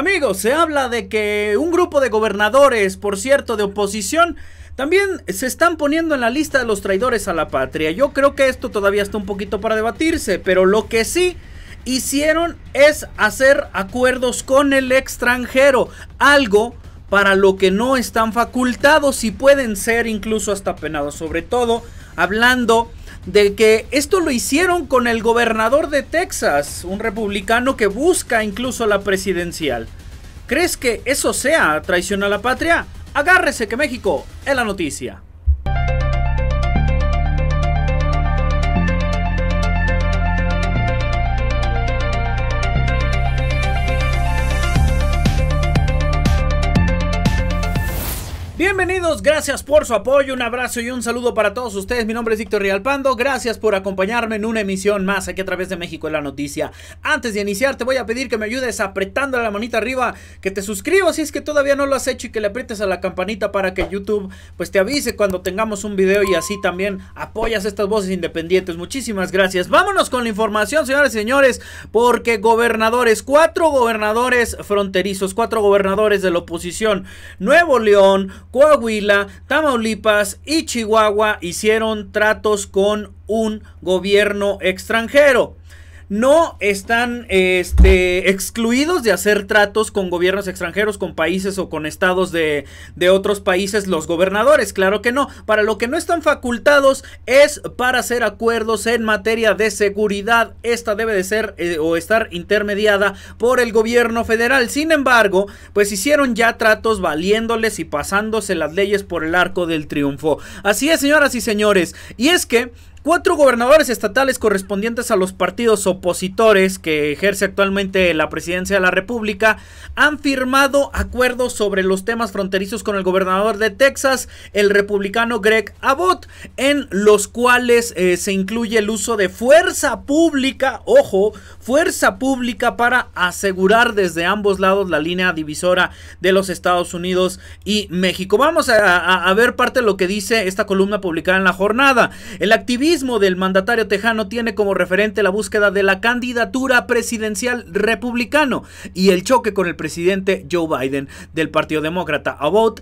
Amigos, se habla de que un grupo de gobernadores, por cierto, de oposición, también se están poniendo en la lista de los traidores a la patria. Yo creo que esto todavía está un poquito para debatirse, pero lo que sí hicieron es hacer acuerdos con el extranjero, algo para lo que no están facultados y pueden ser incluso hasta penados, sobre todo hablando de que esto lo hicieron con el gobernador de Texas, un republicano que busca incluso la presidencial. ¿Crees que eso sea traición a la patria? Agárrese que México es la noticia. Bienvenidos, gracias por su apoyo, un abrazo y un saludo para todos ustedes. Mi nombre es Víctor Rialpando, gracias por acompañarme en una emisión más aquí a través de México en la Noticia. Antes de iniciar, te voy a pedir que me ayudes apretando la manita arriba, que te suscribas si es que todavía no lo has hecho y que le aprietes a la campanita para que YouTube pues te avise cuando tengamos un video y así también apoyas estas voces independientes. Muchísimas gracias. Vámonos con la información, señores y señores, porque gobernadores, cuatro gobernadores fronterizos, cuatro gobernadores de la oposición, Nuevo León, cuatro Coahuila, Tamaulipas y Chihuahua hicieron tratos con un gobierno extranjero no están este, excluidos de hacer tratos con gobiernos extranjeros, con países o con estados de, otros países, los gobernadores, claro que no. Para lo que no están facultados es para hacer acuerdos en materia de seguridad. Esta debe de ser eh, o estar intermediada por el gobierno federal. Sin embargo, pues hicieron ya tratos valiéndoles y pasándose las leyes por el arco del triunfo. Así es, señoras y señores. Y es que Cuatro gobernadores estatales correspondientes a los partidos opositores que ejerce actualmente la presidencia de la República han firmado acuerdos sobre los temas fronterizos con el gobernador de Texas, el republicano Greg Abbott, en los cuales eh, se incluye el uso de fuerza pública, ojo, fuerza pública para asegurar desde ambos lados la línea divisora de los Estados Unidos y México. Vamos a, a ver parte de lo que dice esta columna publicada en la jornada. El activismo mismo del mandatario tejano tiene como referente la búsqueda de la candidatura presidencial republicano y el choque con el presidente Joe Biden del Partido Demócrata. About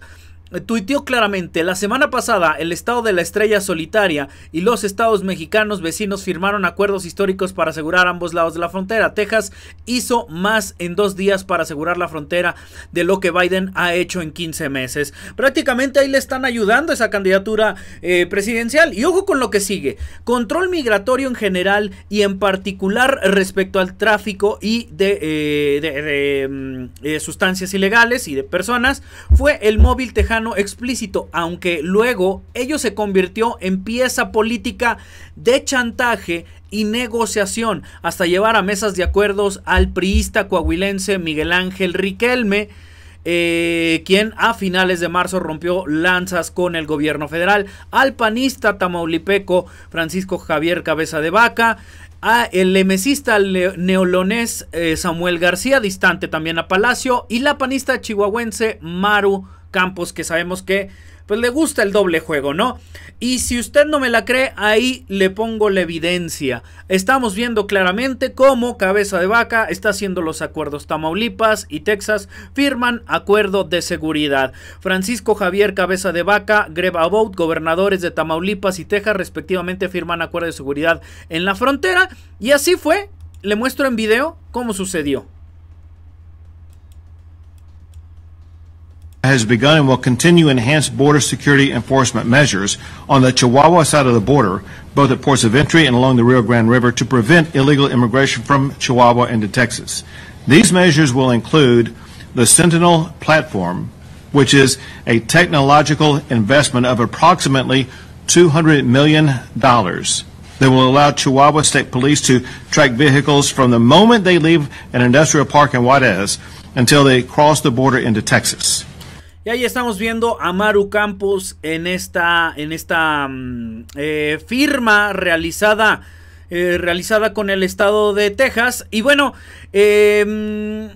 eh, tuiteó claramente, la semana pasada el estado de la estrella solitaria y los estados mexicanos vecinos firmaron acuerdos históricos para asegurar ambos lados de la frontera. Texas hizo más en dos días para asegurar la frontera de lo que Biden ha hecho en 15 meses. Prácticamente ahí le están ayudando esa candidatura eh, presidencial. Y ojo con lo que sigue. Control migratorio en general y en particular respecto al tráfico y de, eh, mm, sustancias ilegales y de personas fue el móvil tejano explícito, aunque luego ello se convirtió en pieza política de chantaje y negociación hasta llevar a mesas de acuerdos al priista coahuilense Miguel Ángel Riquelme, eh, quien a finales de marzo rompió lanzas con el gobierno federal, al panista tamaulipeco Francisco Javier Cabeza de Vaca, a el emecista neolonés eh, Samuel García, distante también a Palacio, y la panista chihuahuense Maru Campos, que sabemos que pues le gusta el doble juego, ¿no? Y si usted no me la cree, ahí le pongo la evidencia. Estamos viendo claramente cómo Cabeza de Vaca está haciendo los acuerdos. Tamaulipas y Texas firman acuerdo de seguridad. Francisco Javier Cabeza de Vaca, Greba About, gobernadores de Tamaulipas y Texas respectivamente firman acuerdo de seguridad en la frontera. Y así fue. Le muestro en video cómo sucedió. has begun and will continue enhanced border security enforcement measures on the Chihuahua side of the border, both at ports of entry and along the Rio Grande River, to prevent illegal immigration from Chihuahua into Texas. These measures will include the Sentinel platform, which is a technological investment of approximately $200 million that will allow Chihuahua State Police to track vehicles from the moment they leave an industrial park in Juarez until they cross the border into Texas. Y ahí estamos viendo a Maru Campos en esta, en esta mm, eh, firma realizada, eh, realizada con el estado de Texas. Y bueno, em,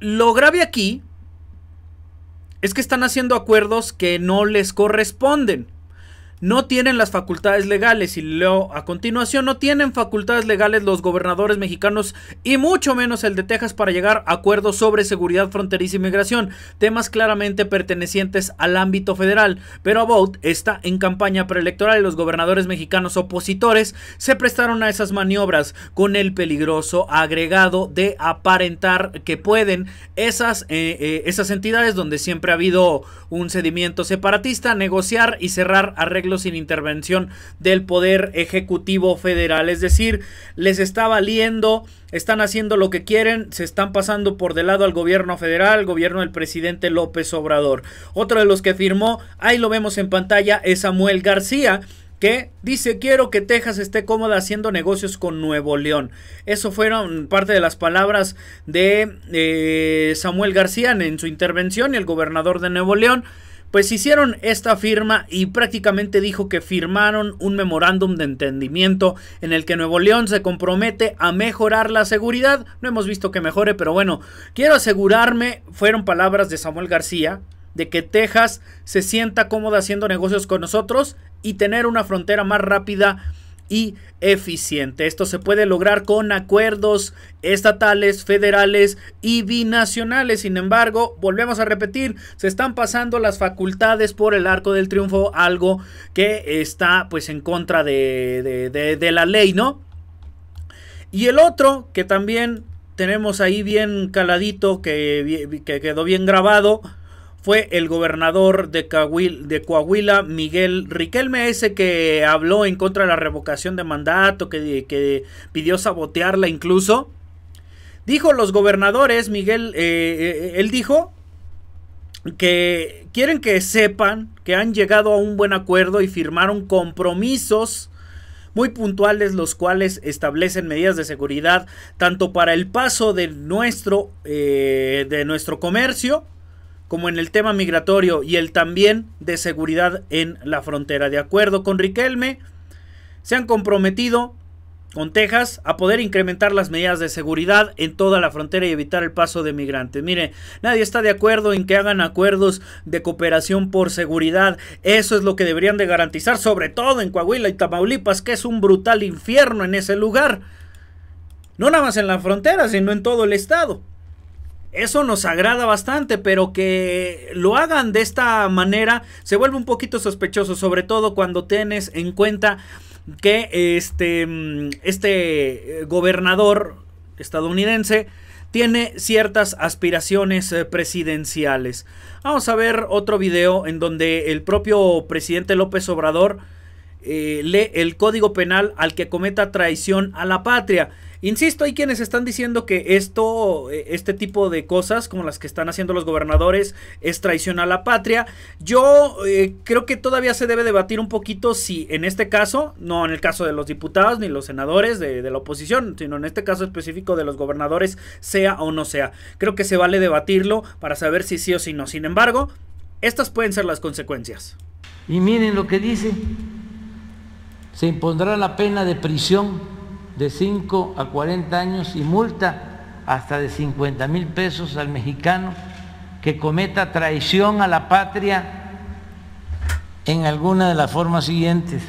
lo grave aquí es que están haciendo acuerdos que no les corresponden no tienen las facultades legales, y leo a continuación, no tienen facultades legales los gobernadores mexicanos y mucho menos el de Texas para llegar a acuerdos sobre seguridad fronteriza y migración, temas claramente pertenecientes al ámbito federal, pero Vote está en campaña preelectoral y los gobernadores mexicanos opositores se prestaron a esas maniobras con el peligroso agregado de aparentar que pueden esas, eh, eh, esas entidades donde siempre ha habido un sedimiento separatista negociar y cerrar arreglos sin intervención del Poder Ejecutivo Federal. Es decir, les está valiendo, están haciendo lo que quieren, se están pasando por del lado al gobierno federal, gobierno del presidente López Obrador. Otro de los que firmó, ahí lo vemos en pantalla, es Samuel García que dice quiero que Texas esté cómoda haciendo negocios con Nuevo León. Eso fueron parte de las palabras de eh, Samuel García en su intervención, y el gobernador de Nuevo León pues hicieron esta firma y prácticamente dijo que firmaron un memorándum de entendimiento en el que Nuevo León se compromete a mejorar la seguridad. No hemos visto que mejore, pero bueno, quiero asegurarme, fueron palabras de Samuel García, de que Texas se sienta cómoda haciendo negocios con nosotros y tener una frontera más rápida y eficiente. Esto se puede lograr con acuerdos estatales, federales y binacionales. Sin embargo, volvemos a repetir, se están pasando las facultades por el arco del triunfo, algo que está pues en contra de, la ley, ¿no? Y el otro que también tenemos ahí bien caladito, que, que quedó bien grabado, fue el gobernador de Coahuila, de Coahuila, Miguel Riquelme, ese que habló en contra de la revocación de mandato, que, que pidió sabotearla incluso. Dijo los gobernadores, Miguel, eh, eh, él dijo que quieren que sepan que han llegado a un buen acuerdo y firmaron compromisos muy puntuales los cuales establecen medidas de seguridad tanto para el paso de nuestro, eh, de nuestro comercio como en el tema migratorio y el también de seguridad en la frontera. De acuerdo con Riquelme, se han comprometido con Texas a poder incrementar las medidas de seguridad en toda la frontera y evitar el paso de migrantes. Mire, nadie está de acuerdo en que hagan acuerdos de cooperación por seguridad. Eso es lo que deberían de garantizar, sobre todo en Coahuila y Tamaulipas, que es un brutal infierno en ese lugar. No nada más en la frontera, sino en todo el estado. Eso nos agrada bastante, pero que lo hagan de esta manera se vuelve un poquito sospechoso, sobre todo cuando tienes en cuenta que este, mm, este eh, gobernador estadounidense tiene ciertas aspiraciones eh, presidenciales. Vamos a ver otro video en donde el propio presidente López Obrador eh, lee el Código Penal al que cometa traición a la patria. Insisto, hay quienes están diciendo que esto, eh, este tipo de cosas, como las que están haciendo los gobernadores, es traición a la patria. Yo eh, creo que todavía se debe debatir un poquito si en este caso, no en el caso de los diputados ni los senadores de, de la oposición, sino en este caso específico de los gobernadores, sea o no sea. Creo que se vale debatirlo para saber si sí o si no. Sin embargo, estas pueden ser las consecuencias. Y miren lo que dice se impondrá la pena de prisión de 5 a 40 años y multa hasta de 50 mil pesos al mexicano que cometa traición a la patria en alguna de las formas siguientes.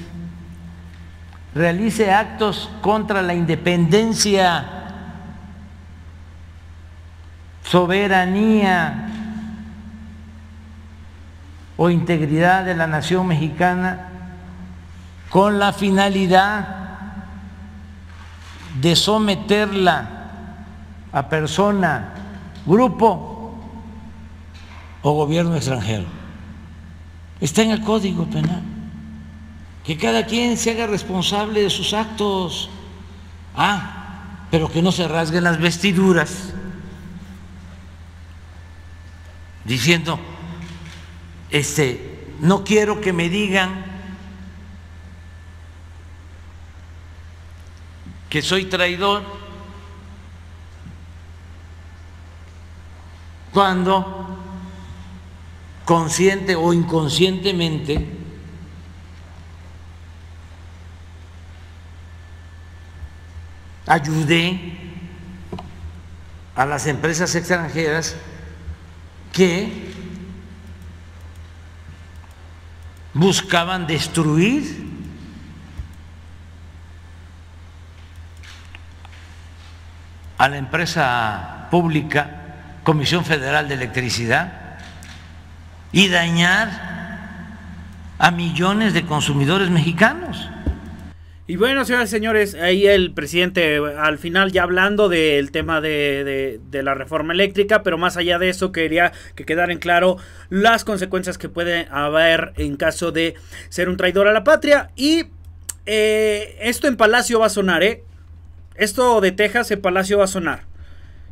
Realice actos contra la independencia, soberanía o integridad de la nación mexicana con la finalidad de someterla a persona, grupo o gobierno extranjero. Está en el Código Penal. Que cada quien se haga responsable de sus actos. Ah, pero que no se rasguen las vestiduras diciendo, este, no quiero que me digan que soy traidor, cuando consciente o inconscientemente ayudé a las empresas extranjeras que buscaban destruir a la empresa pública Comisión Federal de Electricidad y dañar a millones de consumidores mexicanos. Y bueno, señoras y señores, ahí el presidente al final ya hablando del tema de, la reforma eléctrica, pero más allá de eso quería que quedaran en claro las consecuencias que puede haber en caso de ser un traidor a la patria. Y eh, esto en Palacio va a sonar, ¿eh? esto de Texas y Palacio va a sonar.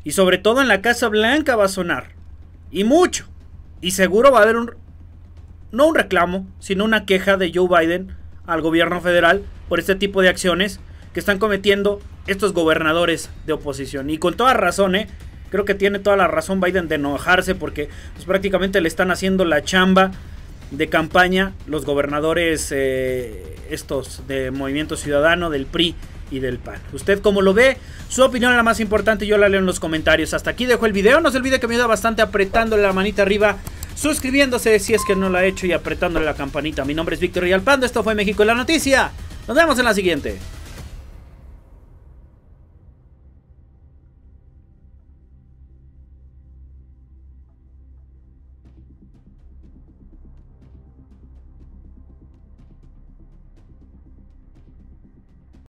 Y sobre todo en la Casa Blanca va a sonar. Y mucho. Y seguro va a haber un, no un reclamo, sino una queja de Joe Biden al gobierno federal por este tipo de acciones que están cometiendo estos gobernadores de oposición. Y con toda razón, ¿eh? creo que tiene toda la razón Biden de enojarse porque pues, prácticamente le están haciendo la chamba de campaña los gobernadores eh, estos de Movimiento Ciudadano, del PRI y del PAN. ¿Usted cómo lo ve? Su opinión es la más importante, yo la leo en los comentarios. Hasta aquí dejo el video, no se olvide que me ayuda bastante apretándole la manita arriba, suscribiéndose si es que no lo ha hecho y apretándole la campanita. Mi nombre es Víctor Yalpando. esto fue México en la Noticia. Nos vemos en la siguiente.